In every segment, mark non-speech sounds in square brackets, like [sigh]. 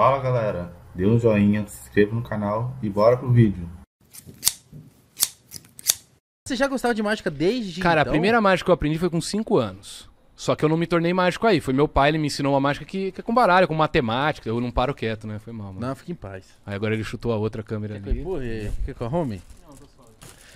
Fala galera, dê um joinha, se inscreva no canal e bora pro vídeo. Você já gostava de mágica desde Cara, então? a primeira mágica que eu aprendi foi com 5 anos. Só que eu não me tornei mágico aí. Foi meu pai, ele me ensinou uma mágica que, que é com baralho, com matemática. Eu não paro quieto, né? Foi mal, mano. Não, fica em paz. Aí agora ele chutou a outra câmera Quer ali. morrer. Que com a home? Não, tô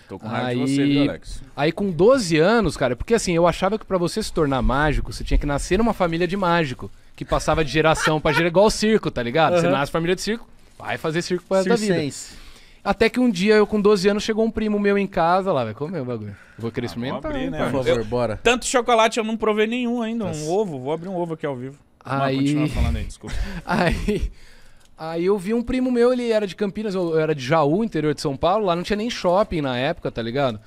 Tô com raiva aí... de você, Alex? Aí com 12 anos, cara, porque assim, eu achava que para você se tornar mágico, você tinha que nascer numa família de mágico que passava de geração pra geração, igual circo, tá ligado? Uhum. Você nasce família de circo, vai fazer circo pro resto da vida. Até que um dia, eu com 12 anos, chegou um primo meu em casa lá, vai comer o bagulho. Vou querer ah, experimentar. Abrir, né? Por favor, eu, bora. Tanto chocolate eu não provei nenhum ainda, Nossa. um ovo, vou abrir um ovo aqui ao vivo. Aí... Mas falando aí, desculpa. [laughs] aí... Aí eu vi um primo meu, ele era de Campinas, eu era de Jaú, interior de São Paulo, lá não tinha nem shopping na época, tá ligado?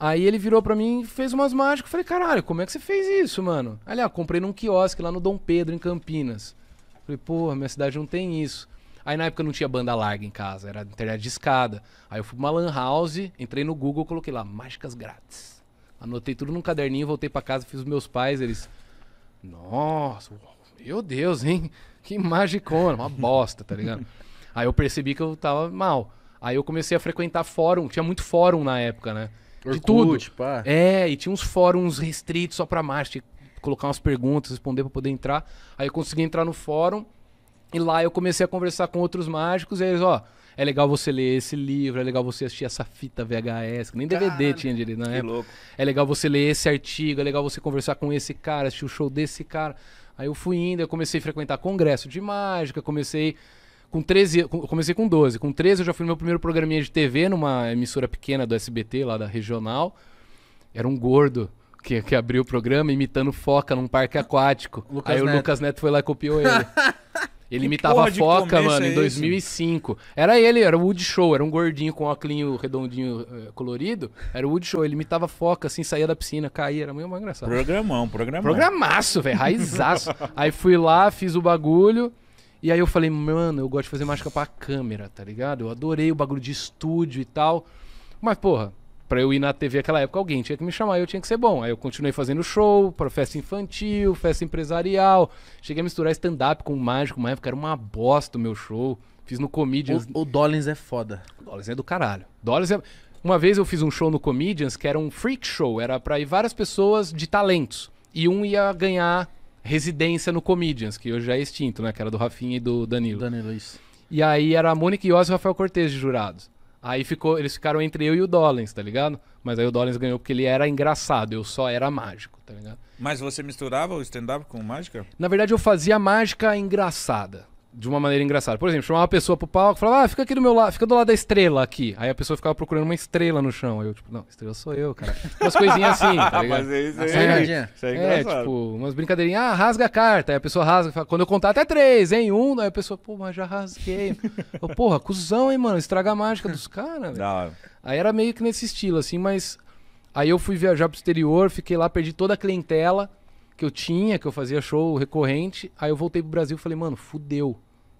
Aí ele virou para mim e fez umas mágicas. Eu falei, caralho, como é que você fez isso, mano? Aliás, ah, comprei num quiosque lá no Dom Pedro, em Campinas. falei, porra, minha cidade não tem isso. Aí na época não tinha banda larga em casa, era internet de escada. Aí eu fui pra uma lan house, entrei no Google, coloquei lá, mágicas grátis. Anotei tudo num caderninho, voltei para casa, fiz os meus pais, eles... Nossa, meu Deus, hein? Que magicona, uma bosta, tá ligado? Aí eu percebi que eu tava mal. Aí eu comecei a frequentar fórum, tinha muito fórum na época, né? Orkut, de tudo. Pá. É, e tinha uns fóruns restritos só pra macho. Tinha que colocar umas perguntas, responder pra poder entrar. Aí eu consegui entrar no fórum. E lá eu comecei a conversar com outros mágicos. E eles, ó, é legal você ler esse livro, é legal você assistir essa fita VHS, que nem DVD Caramba, tinha direito né? época. Louco. É legal você ler esse artigo, é legal você conversar com esse cara, assistir o show desse cara. Aí eu fui indo, eu comecei a frequentar congresso de mágica, comecei com 13, comecei com 12. Com 13 eu já fui no meu primeiro programinha de TV numa emissora pequena do SBT, lá da regional. Era um gordo que, que abriu o programa imitando foca num parque aquático. [laughs] Lucas aí Neto. o Lucas Neto foi lá e copiou ele. [laughs] Ele imitava foca, mano, é em 2005. Era ele, era o Wood Show, era um gordinho com um óculinho redondinho eh, colorido. Era o Wood Show, ele imitava foca, assim, saía da piscina, caía, era muito engraçado. Programão, programão. Programaço, velho, raizaço. Aí fui lá, fiz o bagulho. E aí eu falei, mano, eu gosto de fazer mágica pra câmera, tá ligado? Eu adorei o bagulho de estúdio e tal. Mas, porra, pra eu ir na TV naquela época, alguém tinha que me chamar e eu tinha que ser bom. Aí eu continuei fazendo show, pra festa infantil, festa empresarial. Cheguei a misturar stand-up com mágico, uma época era uma bosta o meu show. Fiz no Comedians. O, o Dollins é foda. O Dollins é do caralho. Dollins é... Uma vez eu fiz um show no Comedians que era um freak show, era pra ir várias pessoas de talentos. E um ia ganhar residência no Comedians, que hoje já é extinto, né? Que era do Rafinha e do Danilo. Danilo, isso. E aí era a Mônica Iose e o Rafael Cortez de jurados. Aí ficou, eles ficaram entre eu e o Dollens, tá ligado? Mas aí o Dollens ganhou porque ele era engraçado, eu só era mágico, tá ligado? Mas você misturava o stand-up com mágica? Na verdade, eu fazia mágica engraçada de uma maneira engraçada. Por exemplo, chamar uma pessoa pro palco e falar, ah, fica aqui do meu lado, fica do lado da estrela aqui. Aí a pessoa ficava procurando uma estrela no chão. Aí eu, tipo, não, estrela sou eu, cara. Umas coisinhas assim, tá [laughs] ligado? Mas é isso aí. É, isso é, é, tipo, umas brincadeirinhas, ah, rasga a carta. Aí a pessoa rasga, fala, quando eu contar até três, hein, um. Aí a pessoa, pô, mas já rasguei. eu, Porra, cuzão, hein, mano, estraga a mágica dos caras, velho. Aí era meio que nesse estilo, assim, mas... Aí eu fui viajar pro exterior, fiquei lá, perdi toda a clientela que eu tinha, que eu fazia show recorrente. Aí eu voltei pro Brasil e falei, mano, fudeu.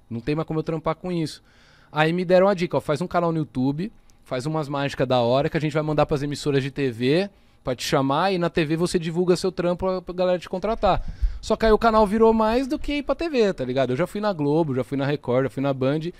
Não tem mais como eu trampar com isso. Aí me deram a dica, ó, faz um canal no YouTube, faz umas mágicas da hora que a gente vai mandar pras emissoras de TV pra te chamar e na TV você divulga seu trampo pra galera te contratar. Só que aí o canal virou mais do que ir pra TV, tá ligado? Eu já fui na Globo, já fui na Record, já fui na Band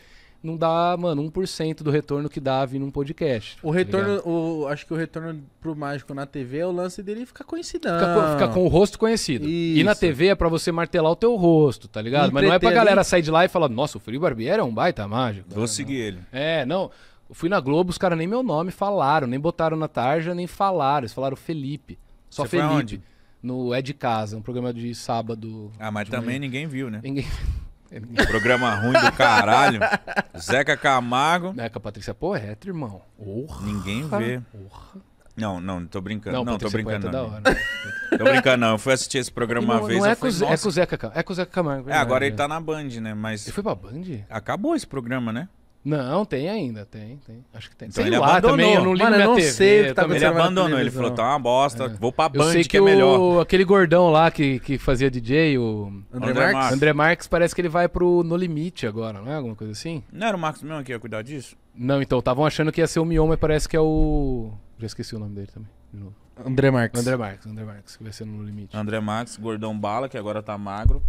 não dá, mano, 1% do retorno que dá vir num podcast. O retorno, tá o, acho que o retorno pro mágico na TV é o lance dele ficar conhecidão. Fica, fica com o rosto conhecido. Isso. E na TV é para você martelar o teu rosto, tá ligado? E Mas não é pra galera sair de lá e falar, nossa, o Felipe Barbieri é um baita mágico. Vou seguir não. ele. É, não. Eu fui na Globo, os caras nem meu nome falaram, nem botaram na tarja, nem falaram. Eles falaram Felipe. Só você Felipe. No É de Casa, um programa de sábado. Ah, mas também manhã. ninguém viu, né? Ninguém Programa ruim do caralho. [laughs] Zeca Camargo. Zeca Patrícia Poeta, é irmão. Orra. Ninguém vê. Orra. Não, não, tô brincando. Não, não tô é brincando. Não. Da hora. Né? [laughs] tô brincando, não. Eu fui assistir esse programa não, uma vez. Não é, fui, com, é Zeca, é com é o Zeca Camargo. É, agora né? ele tá na Band, né? Mas. Ele foi pra Band? Acabou esse programa, né? Não, tem ainda, tem, tem. Acho que tem. Então sei ele lá, abandonou. também, eu não li Mano, eu não TV, sei o que tá Ele abandonou, ele falou, tá uma bosta, é. vou pra Band, eu sei que, que é o... melhor. aquele gordão lá que, que fazia DJ, o... André, Marques. André Marques parece que ele vai pro No Limite agora, não é? Alguma coisa assim? Não era o Marcos mesmo que ia cuidar disso? Não, então, estavam achando que ia ser o Mion, mas parece que é o... Já esqueci o nome dele também, André Marques. André Marques, André Marques, que vai ser no limite. André Marques, gordão bala, que agora tá magro.